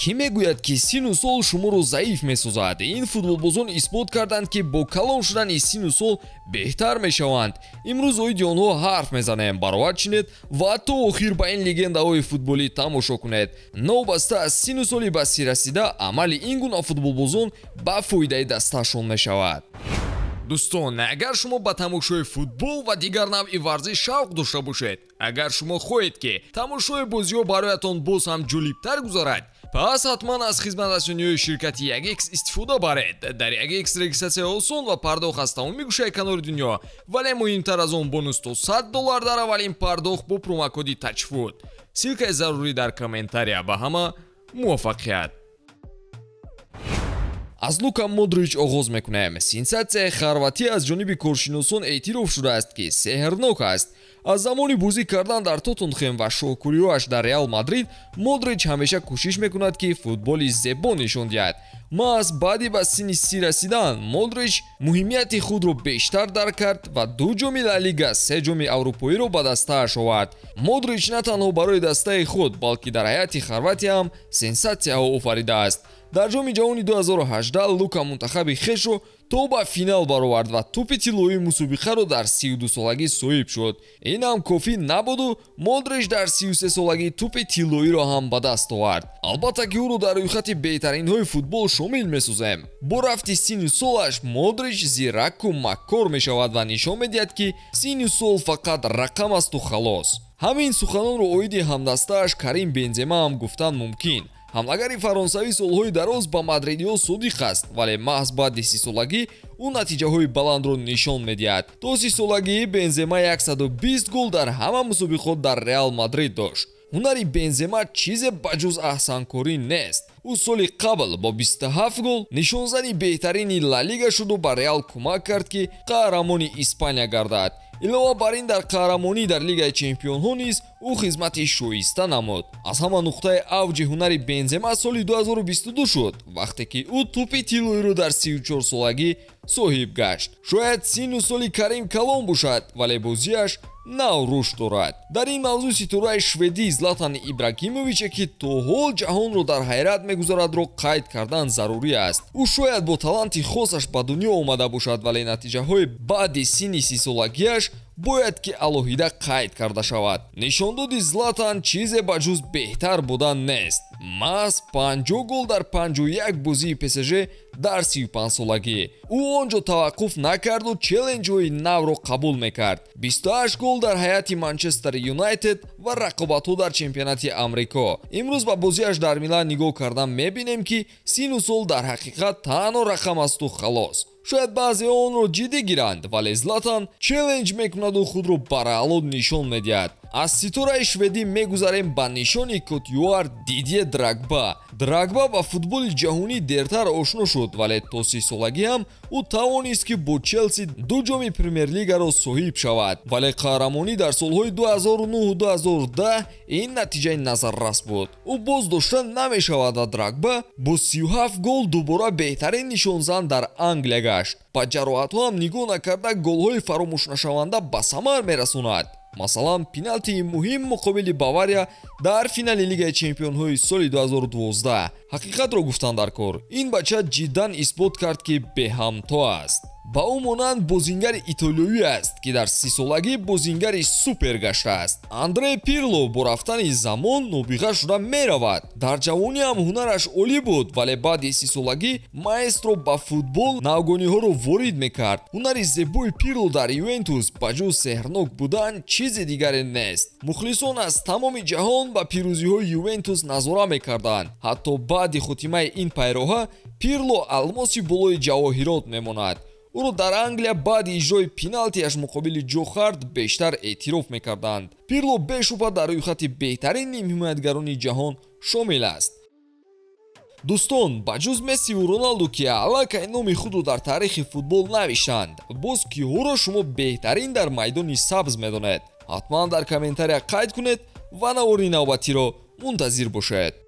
кӣ мегӯяд ки сину сол шуморо заиф месозад ин футболбозон исбот карданд ки бо калон шудани сину сол беҳтар мешаванд имрӯз оиди онҳо ҳарф мезанем баровар чинед ва то охир ба ин легендаҳои футболӣ тамошо кунед новобаста аз сину соли ба си расида амали ин гуна футболбозон ба фоидаи дасташон мешавад дӯстон агар шумо ба тамошои футбол ва дигар навъи варзиш шавқ дошта бошед агар шумо хоҳед ки тамошои бозиҳо бароятон боз ҳам ҷолибтар гузарад пас ҳатман аз хизматрасониҳои ширкати ягx истифода баред дар ягx регистратсияи осон ва пардохт аз тамоми гӯшаи канори дунё вале муҳимтар аз он бонус то 100 доллар дар аввалин пардохт бо промокоди тачфуд силкаи зарурӣ дар комментария ба ҳама муваффақият аз лука модрич оғоз мекунем сенсатсияи хорватӣ аз ҷониби коршиносон эътироф шудааст ки сеҳрнок аст аз замони бозӣ кардан дар тотунхем ва шоҳкуриҳояш дар реал мадрид модрич ҳамеша кӯшиш мекунад ки футболи зебо нишон диҳад маҳз баъди ба синни сӣ расидан модрич муҳимияти худро бештар дарк кард ва ду ҷоми лалига се ҷоми аврупоиро ба дастааш овард модрич на танҳо барои дастаи худ балки дар ҳайати хорватия ҳам сенсатсияҳо офаридааст дар ҷоми ҷаҳони 2018 лука мунтахаби хешро то ба финал баровард ва тӯпи тиллои мусобиқаро дар 32 солагӣ соҳиб шуд ин ҳам кофӣ набуду модриш дар 33 солагӣ тӯпи тиллоиро ҳам ба даст овард албатта ки ӯро дар рӯйхати беҳтаринҳои футбол шомил месозем бо рафти сини солаш модриш зираку маккор мешавад ва нишон медиҳад ки сини сол фақат рақам асту халос ҳамин суханонро оиди ҳамдастааш карим бензема ҳам гуфтан мумкин ҳамлагари фаронсавӣ солҳои дароз ба мадридиҳо содиқ аст вале маҳз баъди сисолагӣ ӯ натиҷаҳои баландро нишон медиҳад то сисолагӣ бензема 120 гол дар ҳама мусобиқот дар реал мадрид дошт ҳунари бензема чизе ба ҷуз аҳсанкорӣ нест ӯ соли қабл бо 27 гол нишонзани беҳтарини лалига шуду ба реал кӯмак кард ки қаҳрамони испания гардад илова бар ин дар қаҳрамонӣ дар лигаи чемпионҳо низ ӯ хизмати шоиста намуд аз ҳама нуқтаи авҷи ҳунари бензема соли 2022 шуд вақте ки ӯ тӯпи тиллоиро дар 34солагӣ соҳиб гашт шояд сину соли карим калон бошад вале бозиаш нав рушд дорад дар ин мавзӯъ ситораи шведӣ златан ибрагимовиче ки то ҳол ҷаҳонро дар ҳайрат мегузарадро қайд кардан зарурӣ аст ӯ шояд бо таланти хосаш ба дунё омада бошад вале натиҷаҳои баъди сини сисолагиаш бояд ки алоҳида қайд карда шавад нишондоди златан чизе ба ҷуз беҳтар будан нест маҳз панҷо гол дар панҷоякбозии псж дар 35-солагӣ ӯ он ҷо таваққуф накарду челленҷҳои навро қабул мекард 28 гол дар ҳайати манчестери юнайтед ва рақобатҳо дар чемпионати амрико имрӯз ба бозиаш дар милан нигоҳ карда мебинем ки сину сол дар ҳақиқат танҳо рақам асту халос шояд баъзеҳо онро ҷиддӣ гиранд вале златан челленҷ мекунаду худро бараъло нишон медиҳад аз ситораи шведӣ мегузарем ба нишони кутюар дидие драгба драгба ба футболи ҷаҳонӣ дертар ошно шуд вале то сисолагӣ ҳам ӯ тавонист ки бо челси ду ҷоми премер-лигаро соҳиб шавад вале қаҳрамонӣ дар солҳои 209-210 ин натиҷаи назаррас буд ӯ боз дошта намешавад ва драгба бо 37 гол дубора беҳтарин нишонзан дар англия гашт ба ҷароҳатҳо ҳам нигоҳ накарда голҳои фаромӯшнашаванда ба самар мерасонад масалан пеналтии муҳим муқобили бавария дар финали лигаи чемпионҳои соли 2012 ҳақиқатро гуфтан дар кор ин бача ҷиддан исбот кард ки беҳамто аст ба ӯ монанд бозингари итолиёӣ аст ки дар сисолагӣ бозингари супер гаштааст андрей пирло бо рафтани замон нобиға шуда меравад дар ҷавонӣ ҳам ҳунараш олӣ буд вале баъди сисолагӣ маэстро ба футбол навгониҳоро ворид мекард ҳунари зебои пирло дар ювентус ба ҷуз сеҳрнок будан чизи дигаре нест мухлисон аз тамоми ҷаҳон ба пирӯзиҳои ювентус назора мекарданд ҳатто баъди хотимаи ин пайроҳа пирло алмоси болои ҷавоҳирот мемонад ӯро дар англия баъди иҷрои пеналтияш муқобили ҷохард бештар эътироф мекарданд пирло бешубҳа дар рӯйхати беҳтарин нимҳимоятгарони ҷаҳон шомил аст дӯстон ба ҷуз мессиву роналду ки аллакай номи худро дар таърихи футбол навишанд боз киҳоро шумо беҳтарин дар майдони сабз медонед ҳатман дар комментария қайд кунед ва наворӣ навбатиро منتظر باشد